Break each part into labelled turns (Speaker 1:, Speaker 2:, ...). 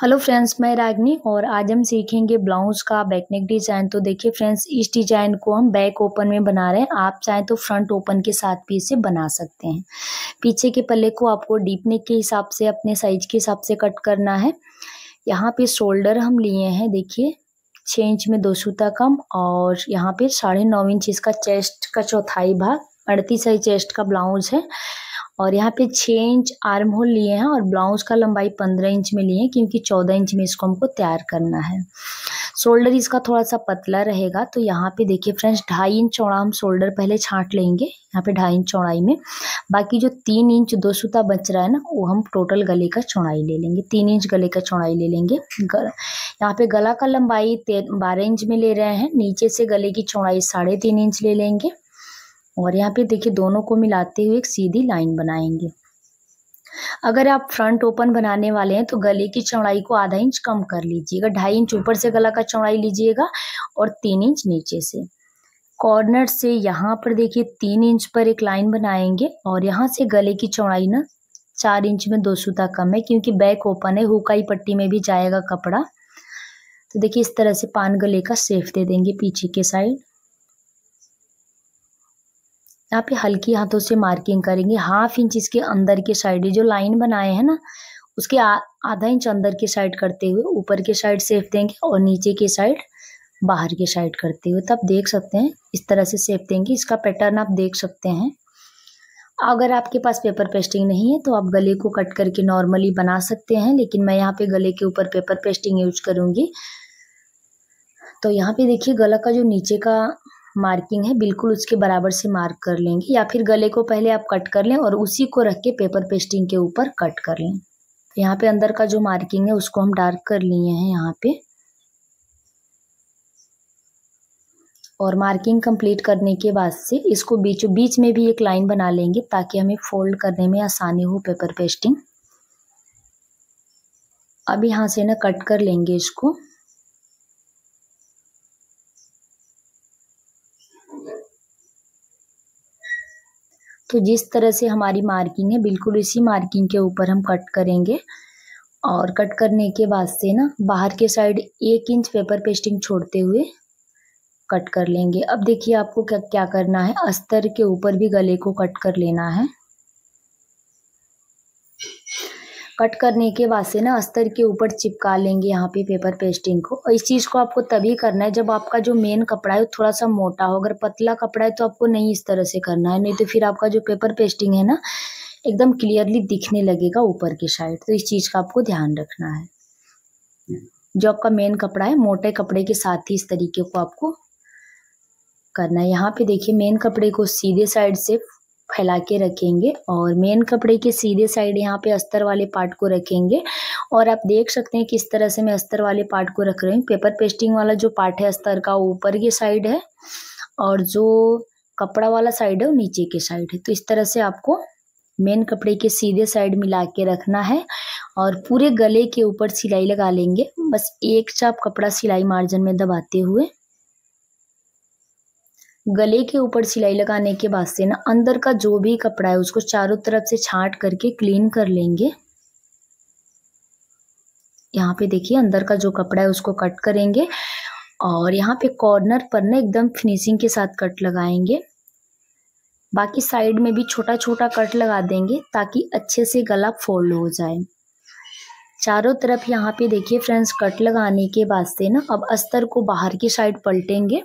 Speaker 1: hello friends मैं रागनी और आज हम सीखेंगे ब्लाउज का बैकनेक डिजाइन तो देखिए फ्रेंड्स इस डिजाइन को हम बैक ओपन में बना रहे हैं आप चाहें तो फ्रंट ओपन के साथ भी इसे बना सकते हैं पीछे के पल्ले को आपको डीप नेक के हिसाब से अपने साइज के हिसाब से कट करना है यहाँ पे शोल्डर हम लिए हैं देखिए छः इंच में दो सूता कम और यहाँ पे साढ़े नौ इंच इसका चेस्ट का चौथाई भाग अड़तीस साइज चेस्ट का ब्लाउज है और यहाँ पे छः इंच आर्म होल लिए हैं और ब्लाउज का लंबाई पंद्रह इंच में लिए हैं क्योंकि चौदह इंच में इसको हमको तैयार करना है शोल्डर इसका थोड़ा सा पतला रहेगा तो यहाँ पे देखिए फ्रेंड्स ढाई इंच चौड़ा हम शोल्डर पहले छांट लेंगे यहाँ पे ढाई इंच चौड़ाई में बाकी जो तीन इंच दो सूता बच रहा है ना वो हम टोटल गले का चौड़ाई ले लेंगे तीन इंच गले का चौड़ाई ले लेंगे यहाँ पे गला का लंबाई बारह इंच में ले रहे हैं नीचे से गले की चौड़ाई साढ़े तीन इंच ले लेंगे और यहाँ पे देखिए दोनों को मिलाते हुए एक सीधी लाइन बनाएंगे अगर आप फ्रंट ओपन बनाने वाले हैं तो गले की चौड़ाई को आधा इंच कम कर लीजिएगा ढाई इंच ऊपर से गला का चौड़ाई लीजिएगा और तीन इंच नीचे से कॉर्नर से यहाँ पर देखिए तीन इंच पर एक लाइन बनाएंगे और यहाँ से गले की चौड़ाई ना चार इंच में दो सूता कम है क्योंकि बैक ओपन है हुकाई पट्टी में भी जाएगा कपड़ा तो देखिए इस तरह से पान गले का सेफ दे देंगे पीछे के साइड यहाँ पे हल्की हाथों से मार्किंग करेंगे हाफ इंच इसके अंदर के साइड जो लाइन बनाए हैं ना उसके आ, आधा इंच अंदर के साइड करते हुए ऊपर के साइड सेप देंगे और नीचे के साइड बाहर के साइड करते हुए तब देख सकते हैं इस तरह से सेप देंगे इसका पैटर्न आप देख सकते हैं अगर आपके पास पेपर पेस्टिंग नहीं है तो आप गले को कट करके नॉर्मली बना सकते हैं लेकिन मैं यहाँ पे गले के ऊपर पेपर पेस्टिंग यूज करूँगी तो यहाँ पे देखिए गला का जो नीचे का मार्किंग है बिल्कुल उसके बराबर से मार्क कर लेंगे या फिर गले को पहले आप कट कर लें और उसी को रख के पेपर पेस्टिंग के ऊपर कट कर लें तो यहाँ पे अंदर का जो मार्किंग है उसको हम डार्क कर लिए हैं यहाँ पे और मार्किंग कंप्लीट करने के बाद से इसको बीचों बीच में भी एक लाइन बना लेंगे ताकि हमें फोल्ड करने में आसानी हो पेपर पेस्टिंग अब यहाँ से ना कट कर लेंगे इसको तो जिस तरह से हमारी मार्किंग है बिल्कुल इसी मार्किंग के ऊपर हम कट करेंगे और कट करने के बाद से ना बाहर के साइड एक इंच पेपर पेस्टिंग छोड़ते हुए कट कर लेंगे अब देखिए आपको क्या क्या करना है अस्तर के ऊपर भी गले को कट कर लेना है कट करने के बाद से ना अस्तर के ऊपर चिपका लेंगे यहाँ पे पेपर पेस्टिंग को और इस चीज़ को आपको तभी करना है जब आपका जो मेन कपड़ा है वो थोड़ा सा मोटा हो अगर पतला कपड़ा है तो आपको नहीं इस तरह से करना है नहीं तो फिर आपका जो पेपर पेस्टिंग है ना एकदम क्लियरली दिखने लगेगा ऊपर की साइड तो इस चीज़ का आपको ध्यान रखना है जो आपका मेन कपड़ा है मोटे कपड़े के साथ ही इस तरीके को आपको करना है यहाँ पे देखिए मेन कपड़े को सीधे साइड से फैला के रखेंगे और मेन कपड़े के सीधे साइड यहाँ पे अस्तर वाले पार्ट को रखेंगे और आप देख सकते हैं किस तरह से मैं अस्तर वाले पार्ट को रख रही हूँ पेपर पेस्टिंग वाला जो पार्ट है अस्तर का ऊपर की साइड है और जो कपड़ा वाला साइड है वो नीचे के साइड है तो इस तरह से आपको मेन कपड़े के सीधे साइड मिला के रखना है और पूरे गले के ऊपर सिलाई लगा लेंगे बस एक चाप कपड़ा सिलाई मार्जिन में दबाते हुए गले के ऊपर सिलाई लगाने के बाद से ना अंदर का जो भी कपड़ा है उसको चारों तरफ से छाट करके क्लीन कर लेंगे यहाँ पे देखिए अंदर का जो कपड़ा है उसको कट करेंगे और यहाँ पे कॉर्नर पर ना एकदम फिनिशिंग के साथ कट लगाएंगे बाकी साइड में भी छोटा छोटा कट लगा देंगे ताकि अच्छे से गला फोल्ड हो जाए चारों तरफ यहाँ पे देखिए फ्रेंड्स कट लगाने के बाद से ना अब अस्तर को बाहर की साइड पलटेंगे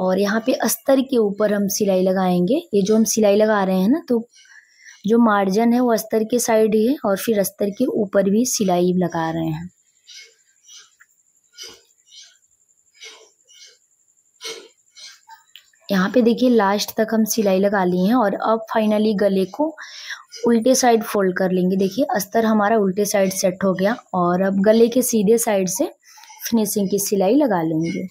Speaker 1: और यहाँ पे अस्तर के ऊपर हम सिलाई लगाएंगे ये जो हम सिलाई लगा रहे हैं ना तो जो मार्जिन है वो अस्तर के साइड ही है और फिर अस्तर के ऊपर भी सिलाई लगा रहे हैं यहाँ पे देखिए लास्ट तक हम सिलाई लगा लिए हैं और अब फाइनली गले को उल्टे साइड फोल्ड कर लेंगे देखिए अस्तर हमारा उल्टे साइड सेट हो गया और अब गले के सीधे साइड से फिनिशिंग की सिलाई लगा लेंगे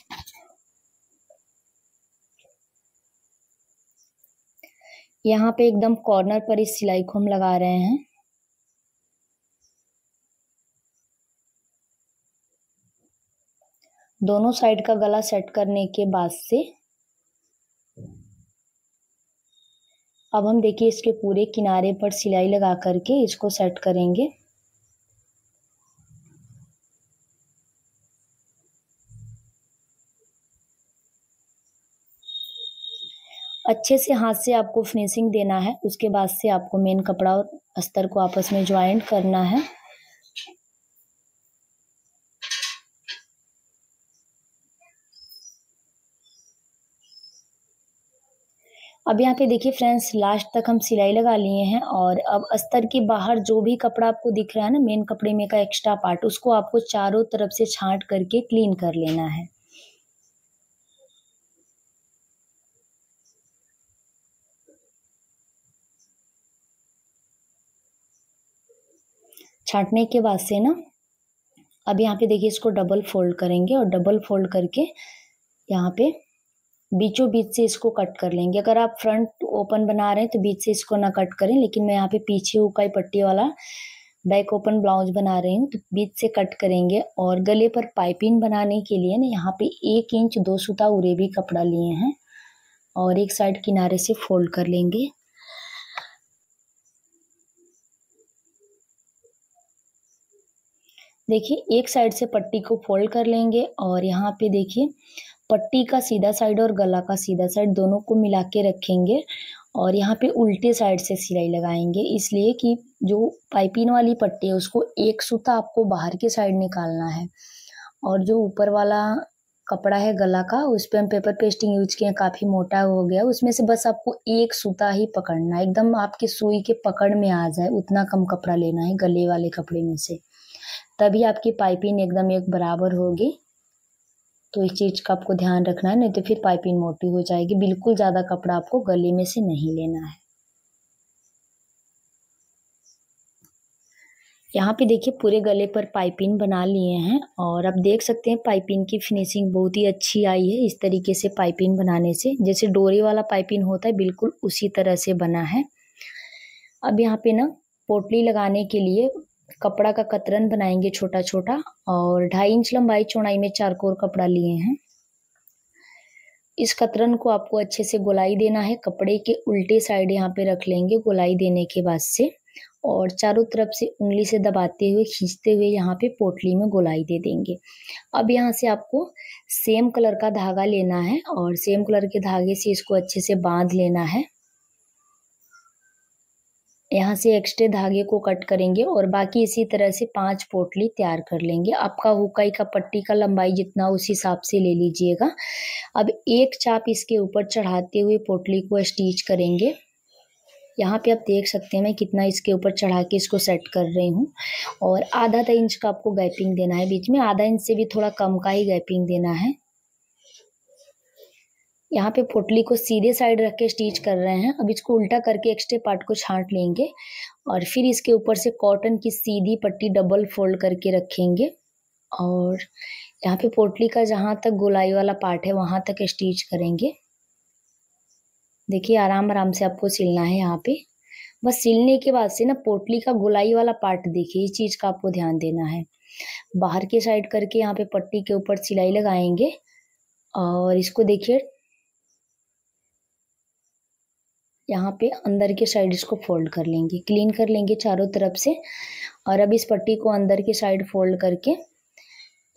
Speaker 1: यहाँ पे एकदम कॉर्नर पर इस सिलाई को हम लगा रहे हैं दोनों साइड का गला सेट करने के बाद से अब हम देखिए इसके पूरे किनारे पर सिलाई लगा करके इसको सेट करेंगे अच्छे से हाथ से आपको फिनिशिंग देना है उसके बाद से आपको मेन कपड़ा और अस्तर को आपस में ज्वाइंट करना है अब यहाँ पे देखिए फ्रेंड्स लास्ट तक हम सिलाई लगा लिए हैं और अब अस्तर के बाहर जो भी कपड़ा आपको दिख रहा है ना मेन कपड़े में का एक्स्ट्रा पार्ट उसको आपको चारों तरफ से छांट करके क्लीन कर लेना है छाटने के बाद से ना अब यहाँ पे देखिए इसको डबल फोल्ड करेंगे और डबल फोल्ड करके यहाँ पे बीचों बीच से इसको कट कर लेंगे अगर आप फ्रंट ओपन बना रहे हैं तो बीच से इसको ना कट करें लेकिन मैं यहाँ पे पीछे ऊकाई पट्टी वाला बैक ओपन ब्लाउज बना रही हूँ तो बीच से कट करेंगे और गले पर पाइपिंग बनाने के लिए ना यहाँ पे एक इंच दो सूता उरेबी कपड़ा लिए हैं और एक साइड किनारे से फोल्ड कर लेंगे देखिए एक साइड से पट्टी को फोल्ड कर लेंगे और यहाँ पे देखिए पट्टी का सीधा साइड और गला का सीधा साइड दोनों को मिला के रखेंगे और यहाँ पे उल्टे साइड से सिलाई लगाएंगे इसलिए कि जो पाइपिन वाली पट्टी है उसको एक सूता आपको बाहर के साइड निकालना है और जो ऊपर वाला कपड़ा है गला का उस पर हम पेपर पेस्टिंग यूज किए काफ़ी मोटा हो गया उसमें से बस आपको एक सूता ही पकड़ना एकदम आपके सुई के पकड़ में आ जाए उतना कम कपड़ा लेना है गले वाले कपड़े में से तभी आपकी पाइपिंग एकदम एक बराबर होगी तो इस चीज़ का आपको ध्यान रखना है नहीं तो फिर पाइपिंग मोटी हो जाएगी बिल्कुल ज़्यादा कपड़ा आपको गले में से नहीं लेना है यहाँ पे देखिए पूरे गले पर पाइपिंग बना लिए हैं और आप देख सकते हैं पाइपिंग की फिनिशिंग बहुत ही अच्छी आई है इस तरीके से पाइपिंग बनाने से जैसे डोरी वाला पाइपिंग होता है बिल्कुल उसी तरह से बना है अब यहाँ पे ना पोटली लगाने के लिए कपड़ा का कतरन बनाएंगे छोटा छोटा और ढाई इंच लंबाई चौड़ाई में चार कोर कपड़ा लिए हैं इस कतरन को आपको अच्छे से गोलाई देना है कपड़े के उल्टे साइड यहाँ पे रख लेंगे गोलाई देने के बाद से और चारों तरफ से उंगली से दबाते हुए खींचते हुए यहाँ पे पोटली में गोलाई दे देंगे अब यहाँ से आपको सेम कलर का धागा लेना है और सेम कलर के धागे से इसको अच्छे से बांध लेना है यहाँ से एक्स्ट्रे धागे को कट करेंगे और बाकी इसी तरह से पांच पोटली तैयार कर लेंगे आपका हुकाई का पट्टी का लंबाई जितना उस हिसाब से ले लीजिएगा अब एक चाप इसके ऊपर चढ़ाते हुए पोटली को स्टिच करेंगे यहाँ पे आप देख सकते हैं मैं कितना इसके ऊपर चढ़ा के इसको सेट कर रही हूँ और आधा आधा इंच का आपको गैपिंग देना है बीच में आधा इंच से भी थोड़ा कम का ही गैपिंग देना है यहाँ पे पोटली को सीधे साइड रख के स्टिच कर रहे हैं अब इसको उल्टा करके एक्स्ट्रे पार्ट को छांट लेंगे और फिर इसके ऊपर से कॉटन की सीधी पट्टी डबल फोल्ड करके रखेंगे और यहाँ पे पोटली का जहाँ तक गोलाई वाला पार्ट है वहाँ तक स्टिच करेंगे देखिए आराम आराम से आपको सिलना है यहाँ पे बस सिलने के बाद से ना पोटली का गोलाई वाला पार्ट देखिए इस चीज़ का आपको ध्यान देना है बाहर के साइड करके यहाँ पे पट्टी के ऊपर सिलाई लगाएंगे और इसको देखिए यहाँ पे अंदर के साइड इसको फोल्ड कर लेंगे क्लीन कर लेंगे चारों तरफ से और अब इस पट्टी को अंदर के साइड फोल्ड करके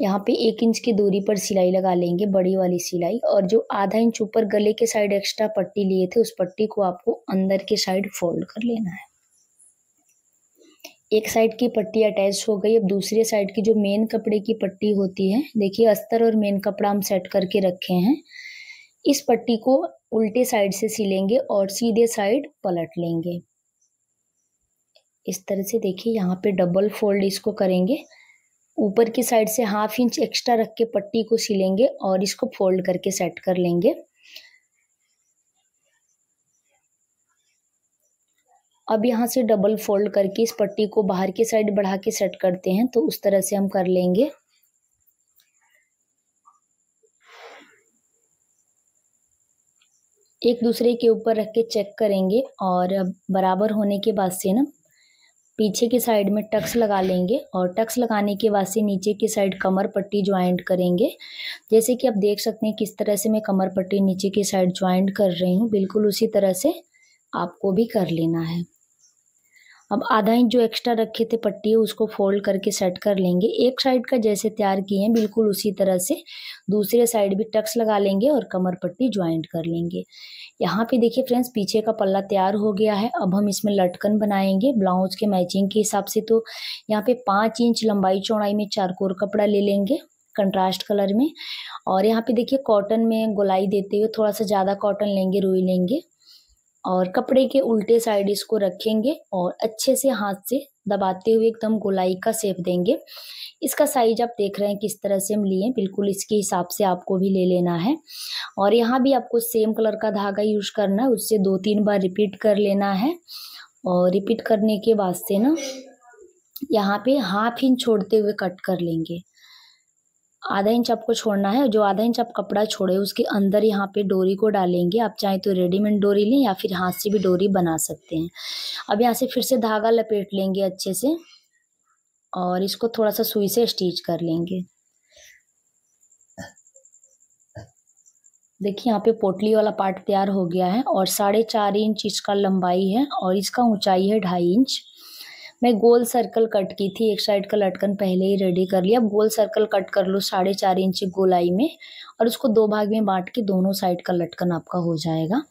Speaker 1: यहाँ पे एक इंच की दूरी पर सिलाई लगा लेंगे बड़ी वाली सिलाई और जो आधा इंच ऊपर गले के साइड एक्स्ट्रा पट्टी लिए थे उस पट्टी को आपको अंदर के साइड फोल्ड कर लेना है एक साइड की पट्टी अटैच हो गई अब दूसरे साइड की जो मेन कपड़े की पट्टी होती है देखिए अस्तर और मेन कपड़ा हम सेट करके रखे हैं इस पट्टी को उल्टे साइड से सिलेंगे और सीधे साइड पलट लेंगे इस तरह से देखिए यहाँ पे डबल फोल्ड इसको करेंगे ऊपर की साइड से हाफ इंच एक्स्ट्रा रख के पट्टी को सिलेंगे और इसको फोल्ड करके सेट कर लेंगे अब यहाँ से डबल फोल्ड करके इस पट्टी को बाहर की साइड बढ़ा के सेट करते हैं तो उस तरह से हम कर लेंगे एक दूसरे के ऊपर रख के चेक करेंगे और बराबर होने के बाद से ना पीछे के साइड में टक्स लगा लेंगे और टक्स लगाने के बाद से नीचे की साइड कमर पट्टी ज्वाइंट करेंगे जैसे कि आप देख सकते हैं किस तरह से मैं कमर पट्टी नीचे की साइड ज्वाइंट कर रही हूँ बिल्कुल उसी तरह से आपको भी कर लेना है अब आधा इंच जो एक्स्ट्रा रखे थे पट्टी है उसको फोल्ड करके सेट कर लेंगे एक साइड का जैसे तैयार किए हैं बिल्कुल उसी तरह से दूसरे साइड भी टक्स लगा लेंगे और कमर पट्टी ज्वाइंट कर लेंगे यहाँ पे देखिए फ्रेंड्स पीछे का पल्ला तैयार हो गया है अब हम इसमें लटकन बनाएंगे ब्लाउज के मैचिंग के हिसाब से तो यहाँ पे पाँच इंच लंबाई चौड़ाई में चारकोर कपड़ा ले लेंगे कंट्रास्ट कलर में और यहाँ पे देखिए कॉटन में गोलाई देते हुए थोड़ा सा ज़्यादा कॉटन लेंगे रुई लेंगे और कपड़े के उल्टे साइड इसको रखेंगे और अच्छे से हाथ से दबाते हुए एकदम गोलाई का सेप देंगे इसका साइज आप देख रहे हैं किस तरह से हम लिए बिल्कुल इसके हिसाब से आपको भी ले लेना है और यहाँ भी आपको सेम कलर का धागा यूज करना है उससे दो तीन बार रिपीट कर लेना है और रिपीट करने के बाद से ना यहाँ पे हाफ इंच छोड़ते हुए कट कर लेंगे आधा इंच आपको छोड़ना है जो आधा इंच आप कपड़ा छोड़े उसके अंदर यहाँ पे डोरी को डालेंगे आप चाहे तो रेडीमेड डोरी लें या फिर हाथ से भी डोरी बना सकते हैं अब यहाँ से फिर से धागा लपेट लेंगे अच्छे से और इसको थोड़ा सा सुई से स्टिच कर लेंगे देखिए यहाँ पे पोटली वाला पार्ट तैयार हो गया है और साढ़े चार इंच इसका लंबाई है और इसका ऊंचाई है ढाई इंच मैं गोल सर्कल कट की थी एक साइड का लटकन पहले ही रेडी कर लिया अब गोल सर्कल कट कर लो साढ़े चार इंच गोलाई में और उसको दो भाग में बांट के दोनों साइड का लटकन आपका हो जाएगा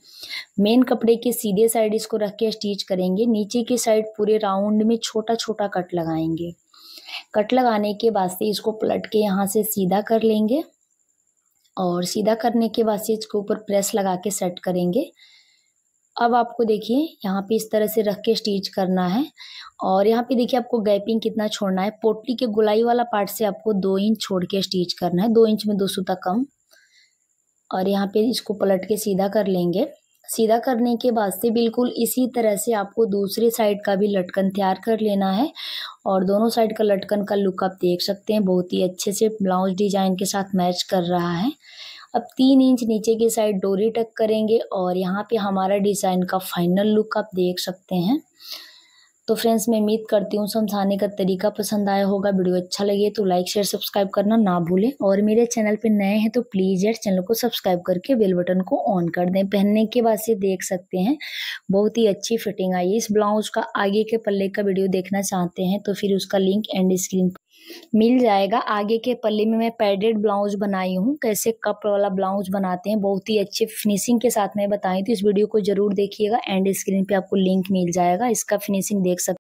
Speaker 1: मेन कपड़े के सीधे साइड इसको रख के स्टिच करेंगे नीचे की साइड पूरे राउंड में छोटा छोटा कट लगाएंगे कट लगाने के बाद से इसको पलट के यहाँ से सीधा कर लेंगे और सीधा करने के बाद से इसके ऊपर प्रेस लगा के सेट करेंगे अब आपको देखिए यहाँ पे इस तरह से रख के स्टिच करना है और यहाँ पे देखिए आपको गैपिंग कितना छोड़ना है पोटली के गुलाई वाला पार्ट से आपको दो इंच छोड़ के स्टिच करना है दो इंच में दो सूता कम और यहाँ पे इसको पलट के सीधा कर लेंगे सीधा करने के बाद से बिल्कुल इसी तरह से आपको दूसरी साइड का भी लटकन तैयार कर लेना है और दोनों साइड का लटकन का लुक आप देख सकते हैं बहुत ही अच्छे से ब्लाउज डिजाइन के साथ मैच कर रहा है अब तीन इंच नीचे की साइड डोरी टक करेंगे और यहाँ पे हमारा डिज़ाइन का फाइनल लुक आप देख सकते हैं तो फ्रेंड्स मैं उम्मीद करती हूँ समझाने का तरीका पसंद आया होगा वीडियो अच्छा लगे तो लाइक शेयर सब्सक्राइब करना ना भूलें और मेरे चैनल पे नए हैं तो प्लीज़ यार चैनल को सब्सक्राइब करके बेल बटन को ऑन कर दें पहनने के बाद से देख सकते हैं बहुत ही अच्छी फिटिंग आई है इस ब्लाउज का आगे के पल्ले का वीडियो देखना चाहते हैं तो फिर उसका लिंक एंड स्क्रीन पर मिल जाएगा आगे के पल्ले में मैं पैडेड ब्लाउज बनाई हूँ कैसे कप वाला ब्लाउज बनाते हैं बहुत ही अच्छे फिनिशिंग के साथ मैं बताई तो इस वीडियो को ज़रूर देखिएगा एंड स्क्रीन पे आपको लिंक मिल जाएगा इसका फिनिशिंग देख सकते